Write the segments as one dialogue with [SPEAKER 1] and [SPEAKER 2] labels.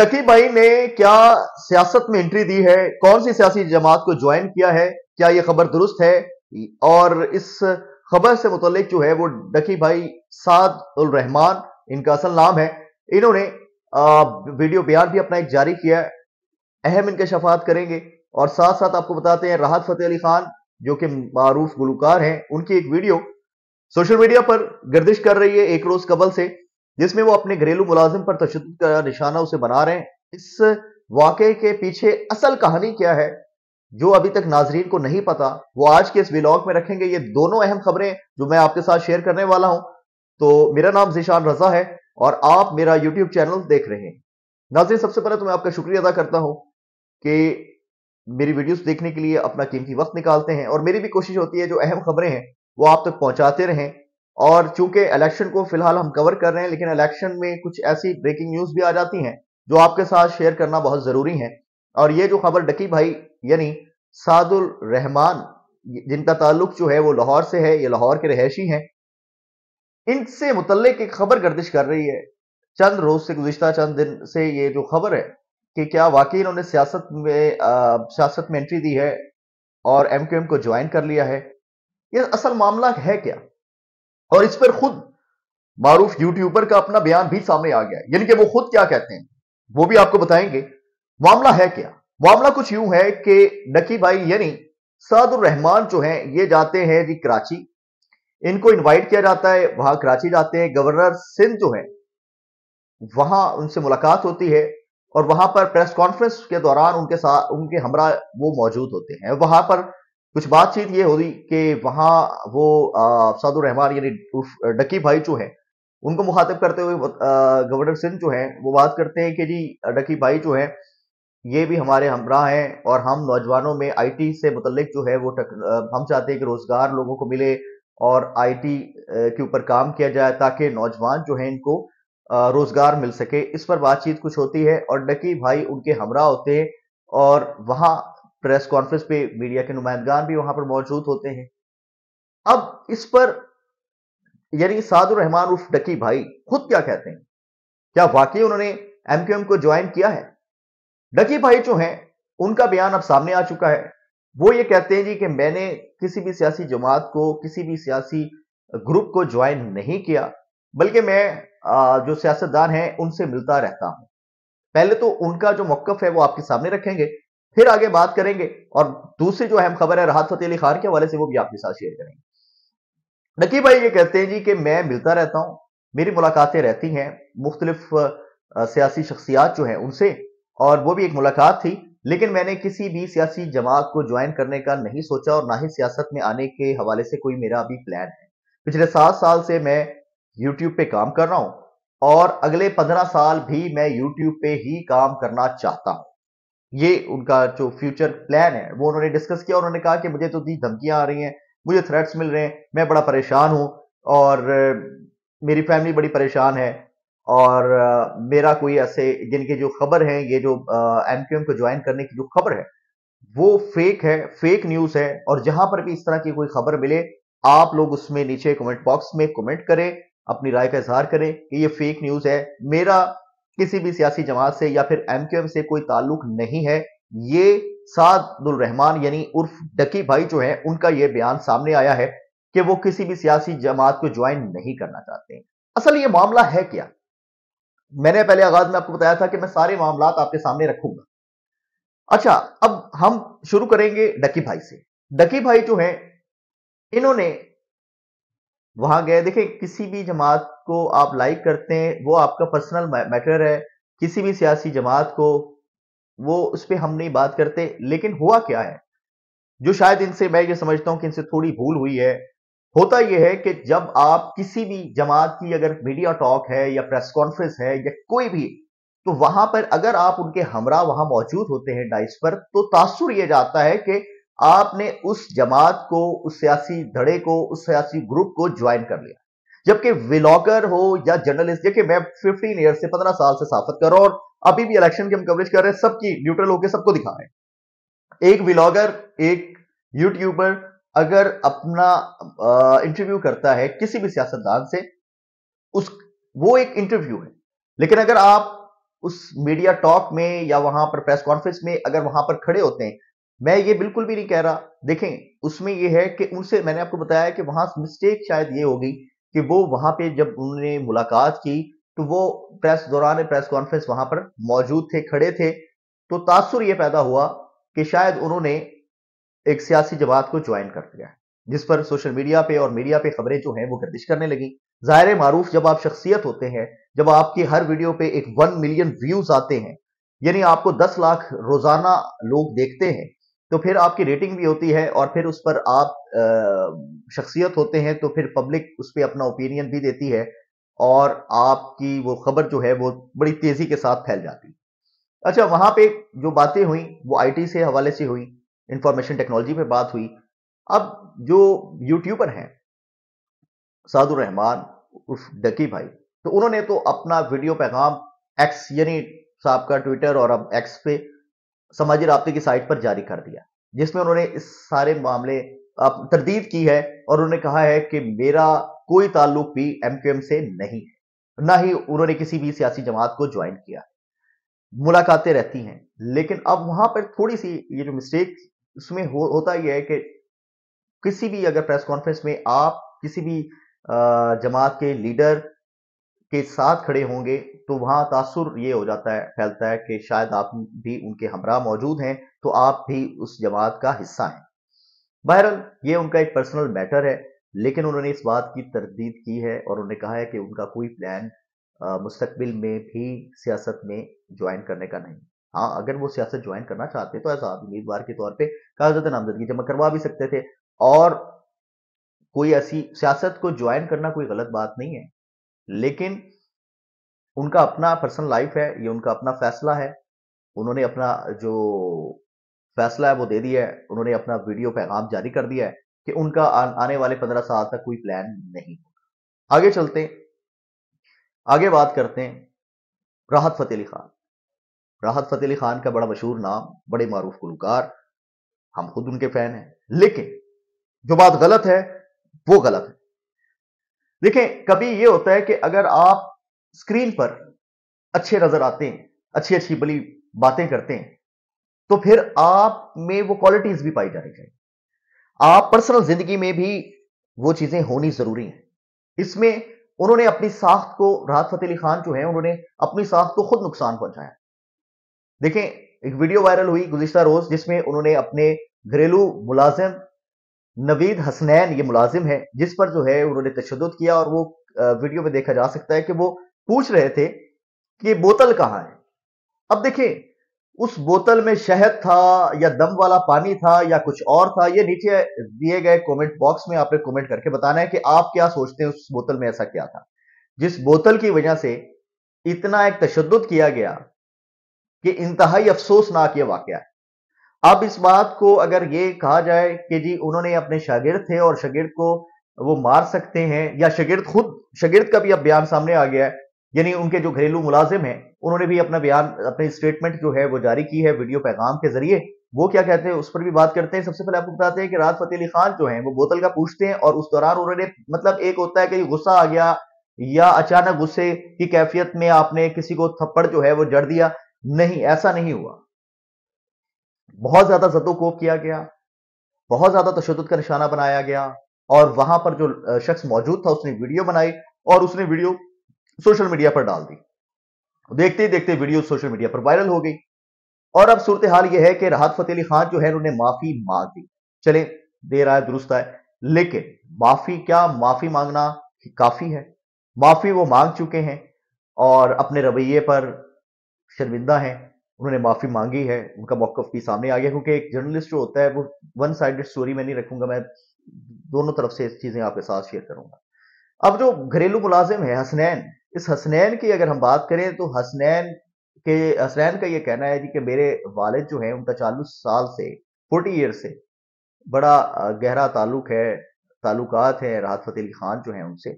[SPEAKER 1] नकी भाई ने क्या सियासत में एंट्री दी है कौन सी सियासी जमात को ज्वाइन किया है क्या यह खबर दुरुस्त है और इस खबर से मुतलिक जो है वो डकी भाई साद उल रहमान इनका असल नाम है इन्होंने वीडियो बयान भी अपना एक जारी किया है अहम इनके शफात करेंगे और साथ साथ आपको बताते हैं राहत फतेह अली खान जो कि मारूफ गुलकार हैं उनकी एक वीडियो सोशल मीडिया पर गर्दिश कर रही है एक रोज कबल से जिसमें वो अपने घरेलू मुलाजिम पर तशद का निशाना उसे बना रहे हैं इस वाक़े के पीछे असल कहानी क्या है जो अभी तक नाजरीन को नहीं पता वो आज के इस व्लॉग में रखेंगे ये दोनों अहम खबरें जो मैं आपके साथ शेयर करने वाला हूं तो मेरा नाम जिशान रजा है और आप मेरा यूट्यूब चैनल देख रहे हैं नाजरीन सबसे पहले तो मैं आपका शुक्रिया अदा करता हूं कि मेरी वीडियोस देखने के लिए अपना कीमती वक्त निकालते हैं और मेरी भी कोशिश होती है जो अहम खबरें हैं वो आप तक पहुंचाते रहें और चूंकि इलेक्शन को फिलहाल हम कवर कर रहे हैं लेकिन इलेक्शन में कुछ ऐसी ब्रेकिंग न्यूज भी आ जाती हैं जो आपके साथ शेयर करना बहुत जरूरी है और ये जो खबर डकी भाई यानी सादुल रहमान जिनका ताल्लुक जो है वो लाहौर से है ये लाहौर के रहायशी हैं इनसे मुतलक एक खबर गर्दिश कर रही है चंद रोज से गुजशत चंद दिन से ये जो खबर है कि क्या वाकई इन्होंने सियासत में सियासत में एंट्री दी है और एम को ज्वाइन कर लिया है ये असल मामला है क्या और इस पर खुद मारूफ यूट्यूबर का अपना बयान भी सामने आ गया यानी कि वो खुद क्या कहते हैं वो भी आपको बताएंगे मामला है क्या मामला कुछ यूं है कि नकी भाई यानी सादुर रहमान जो हैं ये जाते हैं जी कराची इनको इनवाइट किया जाता है वहां कराची जाते हैं गवर्नर सिंध जो है वहां उनसे मुलाकात होती है और वहां पर प्रेस कॉन्फ्रेंस के दौरान उनके साथ उनके हमरा वो मौजूद होते हैं वहां पर कुछ बातचीत ये रही कि वहाँ वो सादुर रहमान यानी डकी भाई जो है उनको मुखातिब करते हुए गवर्नर सिंह जो है वो बात करते हैं कि जी डकी भाई जो है ये भी हमारे हमरा हैं और हम नौजवानों में आईटी से मुतलिक जो है वो तक, हम चाहते हैं कि रोजगार लोगों को मिले और आईटी के ऊपर काम किया जाए ताकि नौजवान जो है इनको रोजगार मिल सके इस पर बातचीत कुछ होती है और डकी भाई उनके हमरा होते हैं और वहाँ प्रेस कॉन्फ्रेंस पे मीडिया के नुमाइंदगान भी वहां पर मौजूद होते हैं अब इस पर यानी सादुर रहमान उर्फ डकी भाई खुद क्या कहते हैं क्या वाकई उन्होंने एमक्यूएम को ज्वाइन किया है डकी भाई जो हैं उनका बयान अब सामने आ चुका है वो ये कहते हैं जी कि मैंने किसी भी सियासी जमात को किसी भी सियासी ग्रुप को ज्वाइन नहीं किया बल्कि मैं जो सियासतदान हैं उनसे मिलता रहता हूं पहले तो उनका जो मौकफ है वो आपके सामने रखेंगे फिर आगे बात करेंगे और दूसरी जो अहम खबर है राहत फतेह अली खान के हवाले से वो भी आपके साथ शेयर करेंगे नकी भाई ये कहते हैं जी कि मैं मिलता रहता हूँ मेरी मुलाकातें रहती हैं मुख्तलिफ सियासी शख्सियात जो हैं उनसे और वो भी एक मुलाकात थी लेकिन मैंने किसी भी सियासी जमात को ज्वाइन करने का नहीं सोचा और ना ही सियासत में आने के हवाले से कोई मेरा अभी प्लान है पिछले सात साल से मैं यूट्यूब पे काम कर रहा हूँ और अगले पंद्रह साल भी मैं यूट्यूब पे ही काम करना चाहता हूँ ये उनका जो फ्यूचर प्लान है वो उन्होंने डिस्कस किया उन्होंने कहा कि मुझे तो दी धमकियां आ रही हैं मुझे थ्रेट्स मिल रहे हैं मैं बड़ा परेशान हूं और मेरी फैमिली बड़ी परेशान है और मेरा कोई ऐसे जिनके जो खबर है ये जो एम क्यू एम को ज्वाइन करने की जो खबर है वो फेक है फेक न्यूज है और जहां पर भी इस तरह की कोई खबर मिले आप लोग उसमें नीचे कमेंट बॉक्स में कमेंट करें अपनी राय का इजहार करें कि ये फेक न्यूज है मेरा किसी भी सियासी जमात से या फिर एमक्यूएम से कोई ताल्लुक नहीं है ये सादुल रहमान यानी उर्फ डकी भाई जो है उनका यह बयान सामने आया है कि वो किसी भी सियासी जमात को ज्वाइन नहीं करना चाहते हैं असल ये मामला है क्या मैंने पहले आगाज में आपको बताया था कि मैं सारे मामला आपके सामने रखूंगा अच्छा अब हम शुरू करेंगे डकी भाई से डकी भाई जो है इन्होंने वहां गए देखिए किसी भी जमात को आप लाइक करते हैं वो आपका पर्सनल मैटर है किसी भी सियासी जमात को वो उस पर हम नहीं बात करते लेकिन हुआ क्या है जो शायद इनसे मैं ये समझता हूं कि इनसे थोड़ी भूल हुई है होता यह है कि जब आप किसी भी जमात की अगर मीडिया टॉक है या प्रेस कॉन्फ्रेंस है या कोई भी तो वहां पर अगर आप उनके हमरा वहां मौजूद होते हैं डाइस पर तो तासुर यह जाता है कि आपने उस जमात को उस सियासी धड़े को उस सियासी ग्रुप को ज्वाइन कर लिया जबकि व्लॉगर हो या जर्नलिस्ट देखिए मैं फिफ्टीन ईयर से पंद्रह साल से साफत कर रहा हूं और अभी भी इलेक्शन की हम कवरेज कर रहे हैं सबकी न्यूट्रल होकर सबको दिखा रहे हैं एक विलॉगर एक यूट्यूबर अगर अपना इंटरव्यू करता है किसी भी सियासतदान से उस वो एक इंटरव्यू है लेकिन अगर आप उस मीडिया टॉक में या वहां पर प्रेस कॉन्फ्रेंस में अगर वहां पर खड़े होते हैं मैं ये बिल्कुल भी नहीं कह रहा देखें उसमें ये है कि उनसे मैंने आपको बताया कि वहां मिस्टेक शायद ये होगी कि वो वहां पे जब उन्होंने मुलाकात की तो वो प्रेस दौरान प्रेस कॉन्फ्रेंस वहां पर मौजूद थे खड़े थे तो तासुर ये पैदा हुआ कि शायद उन्होंने एक सियासी जमात को ज्वाइन कर लिया जिस पर सोशल मीडिया पे और मीडिया पे खबरें जो हैं वो गर्दिश करने लगी जाहिर मारूफ जब आप शख्सियत होते हैं जब आपकी हर वीडियो पे एक वन मिलियन व्यूज आते हैं यानी आपको दस लाख रोजाना लोग देखते हैं तो फिर आपकी रेटिंग भी होती है और फिर उस पर आप शख्सियत होते हैं तो फिर पब्लिक उस पर अपना ओपिनियन भी देती है और आपकी वो खबर जो है वो बड़ी तेजी के साथ फैल जाती है अच्छा वहां पे जो बातें हुई वो आईटी से हवाले से हुई इंफॉर्मेशन टेक्नोलॉजी पे बात हुई अब जो यूट्यूबर हैं साधु रहमान उर्फ डकी भाई तो उन्होंने तो अपना वीडियो पैगाम एक्स यानी साहब का ट्विटर और अब एक्स पे समाजी रबते की साइट पर जारी कर दिया जिसमें उन्होंने इस सारे मामले तरदीद की है और उन्होंने कहा है कि मेरा कोई ताल्लुक भी एमक्यूएम से नहीं है ना ही उन्होंने किसी भी सियासी जमात को ज्वाइन किया मुलाकातें रहती हैं लेकिन अब वहां पर थोड़ी सी ये जो मिस्टेक उसमें हो, होता ही है कि किसी भी अगर प्रेस कॉन्फ्रेंस में आप किसी भी जमात के लीडर के साथ खड़े होंगे तो वहां तासुर ये हो जाता है फैलता है कि शायद आप भी उनके हमरा मौजूद हैं तो आप भी उस जमात का हिस्सा हैं बहरहाल ये उनका एक पर्सनल मैटर है लेकिन उन्होंने इस बात की तरदीद की है और उन्होंने कहा है कि उनका कोई प्लान मुस्तबिल में भी सियासत में ज्वाइन करने का नहीं हाँ अगर वो सियासत ज्वाइन करना चाहते तो ऐसा उम्मीदवार के तौर पर कागजात नामजदगी जमा करवा भी सकते थे और कोई ऐसी सियासत को ज्वाइन करना कोई गलत बात नहीं है लेकिन उनका अपना पर्सनल लाइफ है ये उनका अपना फैसला है उन्होंने अपना जो फैसला है वो दे दिया है उन्होंने अपना वीडियो पैगाम जारी कर दिया है कि उनका आने वाले पंद्रह साल तक कोई प्लान नहीं आगे चलते आगे बात करते हैं राहत फतेह अली खान राहत फतेह अली खान का बड़ा मशहूर नाम बड़े मारूफ गुलकार हम खुद उनके फैन हैं लेकिन जो बात गलत है वो गलत है देखें कभी ये होता है कि अगर आप स्क्रीन पर अच्छे नजर आते हैं अच्छी अच्छी बली बातें करते हैं तो फिर आप में वो क्वालिटीज भी पाई जानी चाहिए आप पर्सनल जिंदगी में भी वो चीजें होनी जरूरी हैं इसमें उन्होंने अपनी साख को राहत फतेह अली खान जो है उन्होंने अपनी साख को खुद नुकसान पहुंचाया देखें एक वीडियो वायरल हुई गुजश्ता रोज जिसमें उन्होंने अपने घरेलू मुलाजिम नवीद हसनैन ये मुलाजिम है जिस पर जो है उन्होंने तशद किया और वो वीडियो में देखा जा सकता है कि वो पूछ रहे थे कि बोतल कहाँ है अब देखिए उस बोतल में शहद था या दम वाला पानी था या कुछ और था ये नीचे दिए गए कमेंट बॉक्स में आपने कमेंट करके बताना है कि आप क्या सोचते हैं उस बोतल में ऐसा क्या था जिस बोतल की वजह से इतना एक तशद किया गया कि इंतहाई अफसोसनाक ये वाक्य है अब इस बात को अगर ये कहा जाए कि जी उन्होंने अपने शागिर्द थे और शागिर्द को वो मार सकते हैं या शागिर्द खुद शागिर्द का भी अब बयान सामने आ गया है यानी उनके जो घरेलू मुलाजिम हैं उन्होंने भी अपना बयान अपने स्टेटमेंट जो है वो जारी की है वीडियो पैगाम के जरिए वो क्या कहते हैं उस पर भी बात करते हैं सबसे पहले आपको बताते हैं कि राज फतेह अली खान जो है वो बोतल का पूछते हैं और उस दौरान उन्होंने मतलब एक होता है कि गुस्सा आ गया या अचानक गुस्से की कैफियत में आपने किसी को थप्पड़ जो है वो जड़ दिया नहीं ऐसा नहीं हुआ बहुत ज्यादा जदोकोप किया गया बहुत ज्यादा तशद का निशाना बनाया गया और वहां पर जो शख्स मौजूद था उसने वीडियो बनाई और उसने वीडियो सोशल मीडिया पर डाल दी देखते ही देखते वीडियो सोशल मीडिया पर वायरल हो गई और अब सूरत हाल यह है कि राहत फतेह अली खान जो है उन्होंने माफी मांग दी चले देर आए दुरुस्त आए लेकिन माफी क्या माफी मांगना काफी है माफी वो मांग चुके हैं और अपने रवैये पर शर्मिंदा हैं उन्होंने माफी मांगी है उनका मौकफ भी सामने आ गया क्योंकि एक जर्नलिस्ट जो होता है वो वन साइडेड स्टोरी में नहीं रखूंगा मैं दोनों तरफ से चीजें आपके साथ शेयर करूंगा अब जो घरेलू मुलाजिम है हसनैन इस हसनैन की अगर हम बात करें तो हसनैन के हसनैन का ये कहना है जी कि मेरे वालिद जो हैं उनका चालीस साल से फोर्टी ईयर से बड़ा गहरा ताल्लुक है ताल्लुकात है राहत फतेह अली खान जो हैं उनसे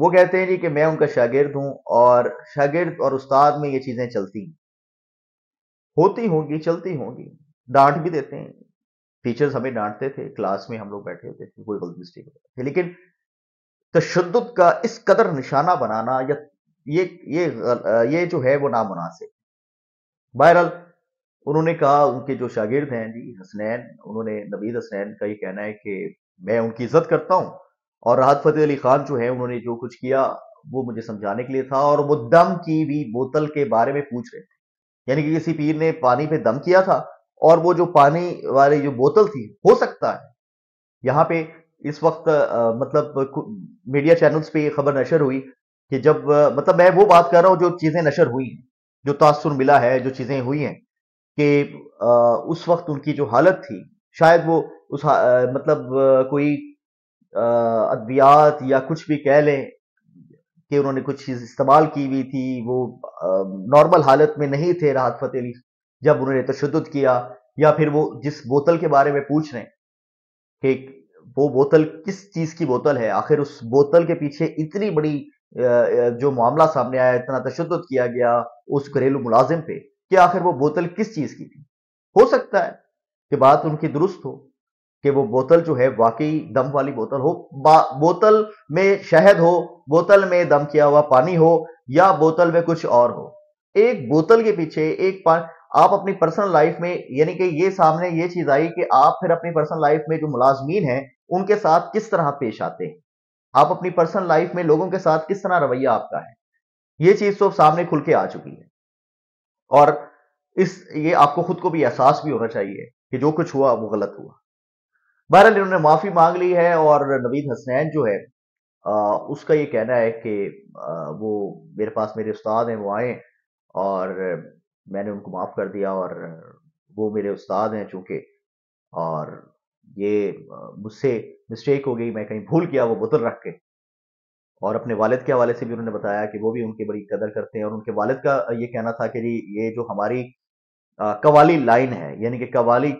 [SPEAKER 1] वो कहते हैं जी कि मैं उनका शागिर्द हूँ और शागिर्द और उस्ताद में ये चीज़ें चलती हैं होती होंगी चलती होंगी डांट भी देते हैं टीचर्स हमें डांटते थे क्लास में हम लोग बैठे होते थे कोई गलती मिस्टेक होता थे लेकिन तशद का इस कदर निशाना बनाना या ये ये ये जो है वो नामनासिब बहरहाल उन्होंने कहा उनके जो शागिर्द हैं जी हसनैन उन्होंने नबीद हसनैन का ये कहना है कि मैं उनकी इज्जत करता हूँ और राहत फतेह अली खान जो है उन्होंने जो कुछ किया वो मुझे समझाने के लिए था और वो दम की भी बोतल के बारे में पूछ रहे थे यानी कि किसी पीर ने पानी पे दम किया था और वो जो पानी वाली जो बोतल थी हो सकता है यहाँ पे इस वक्त आ, मतलब मीडिया चैनल्स पे ये खबर नशर हुई कि जब आ, मतलब मैं वो बात कर रहा हूँ जो चीज़ें नशर हुई हैं जो तासुर मिला है जो चीज़ें हुई हैं कि आ, उस वक्त उनकी जो हालत थी शायद वो उस मतलब कोई अद्वियात या कुछ भी कह लें कि उन्होंने कुछ चीज़ इस्तेमाल की हुई थी वो नॉर्मल हालत में नहीं थे राहत फतेह अली जब उन्होंने तशद किया या फिर वो जिस बोतल के बारे में पूछ रहे कि वो बोतल किस चीज़ की बोतल है आखिर उस बोतल के पीछे इतनी बड़ी जो मामला सामने आया इतना तशद किया गया उस घरेलू मुलाजिम पे कि आखिर वो बोतल किस चीज़ की थी हो सकता है कि बात उनकी दुरुस्त हो कि वो बोतल जो है वाकई दम वाली बोतल हो बोतल में शहद हो बोतल में दम किया हुआ पानी हो या बोतल में कुछ और हो एक बोतल के पीछे एक पान आप अपनी पर्सनल लाइफ में यानी कि ये सामने ये चीज आई कि आप फिर अपनी पर्सनल लाइफ में जो मुलाजमीन हैं उनके साथ किस तरह पेश आते हैं आप अपनी पर्सनल लाइफ में लोगों के साथ किस तरह रवैया आपका है ये चीज तो सामने खुल के आ चुकी है और इस ये आपको खुद को भी एहसास भी होना चाहिए कि जो कुछ हुआ वो गलत हुआ बहरहाल इन्होंने माफी मांग ली है और नवीद हसनैन जो है आ, उसका ये कहना है कि आ, वो मेरे पास मेरे उस्ताद हैं वो आए और मैंने उनको माफ कर दिया और वो मेरे उस्ताद हैं चूंकि और ये मुझसे मिस्टेक हो गई मैं कहीं भूल गया वो बोतल रख के और अपने वालिद के हवाले से भी उन्होंने बताया कि वो भी उनकी बड़ी कदर करते हैं और उनके वालिद का ये कहना था कि जी ये जो हमारी कवाली लाइन है यानी कि कवाली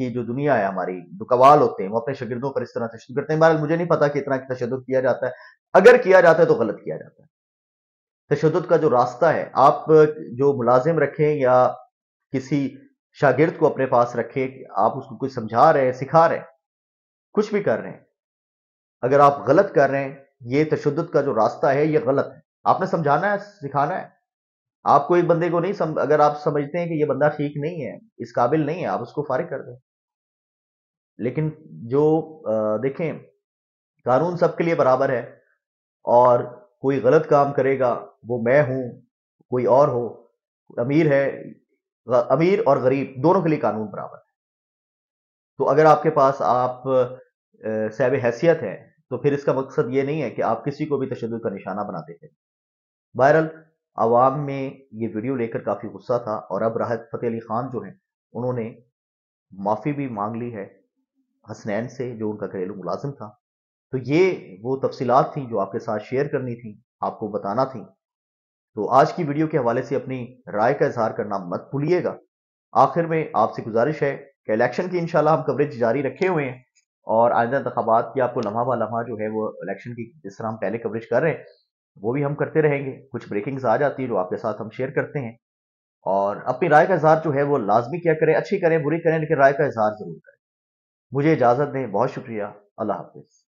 [SPEAKER 1] की जो दुनिया है हमारी जो कवाल होते हैं वो अपने शगिर्दों पर इस तरह तशद करते हैं बहरहाल मुझे नहीं पता कि इतना तशद किया जाता है अगर किया जाता है तो गलत किया जाता है तशद का जो रास्ता है आप जो मुलाजिम रखें या किसी शागिर्द को अपने पास रखें आप उसको कुछ समझा रहे हैं सिखा रहे हैं कुछ भी कर रहे हैं अगर आप गलत कर रहे हैं ये तशद का जो रास्ता है ये गलत है आपने समझाना है सिखाना है आपको एक बंदे को नहीं सम, अगर आप समझते हैं कि ये बंदा ठीक नहीं है इस काबिल नहीं है आप उसको फारिग कर दें लेकिन जो देखें कानून सबके लिए बराबर है और कोई गलत काम करेगा वो मैं हूँ कोई और हो अमीर है अमीर और गरीब दोनों के लिए कानून बराबर है तो अगर आपके पास आप सैब हैसियत है तो फिर इसका मकसद ये नहीं है कि आप किसी को भी तशद का निशाना बनाते थे बहरहाल आवाम में ये वीडियो लेकर काफ़ी गुस्सा था और अब राहत फतेह अली खान जो हैं उन्होंने माफ़ी भी मांग ली है हसनैन से जो उनका घरेलू मुलाजिम था तो ये वो तफसीत थी जो आपके साथ शेयर करनी थी आपको बताना थी तो आज की वीडियो के हवाले से अपनी राय का इजहार करना मत भूलिएगा आखिर में आपसे गुजारिश है कि इलेक्शन की इंशाल्लाह हम कवरेज जारी रखे हुए हैं और आयदा इंतबात की आपको लम्हा लम्हा जो है वो इलेक्शन की जिस तरह हम पहले कवरेज कर रहे हैं वो भी हम करते रहेंगे कुछ ब्रेकिंग्स आ जाती है जो आपके साथ हम शेयर करते हैं और अपनी राय का इजहार जो है वो लाजमी क्या करें अच्छी करें बुरी करें लेकिन राय का इजहार जरूर करें मुझे इजाज़त दें बहुत शुक्रिया अल्लाह हाफिज़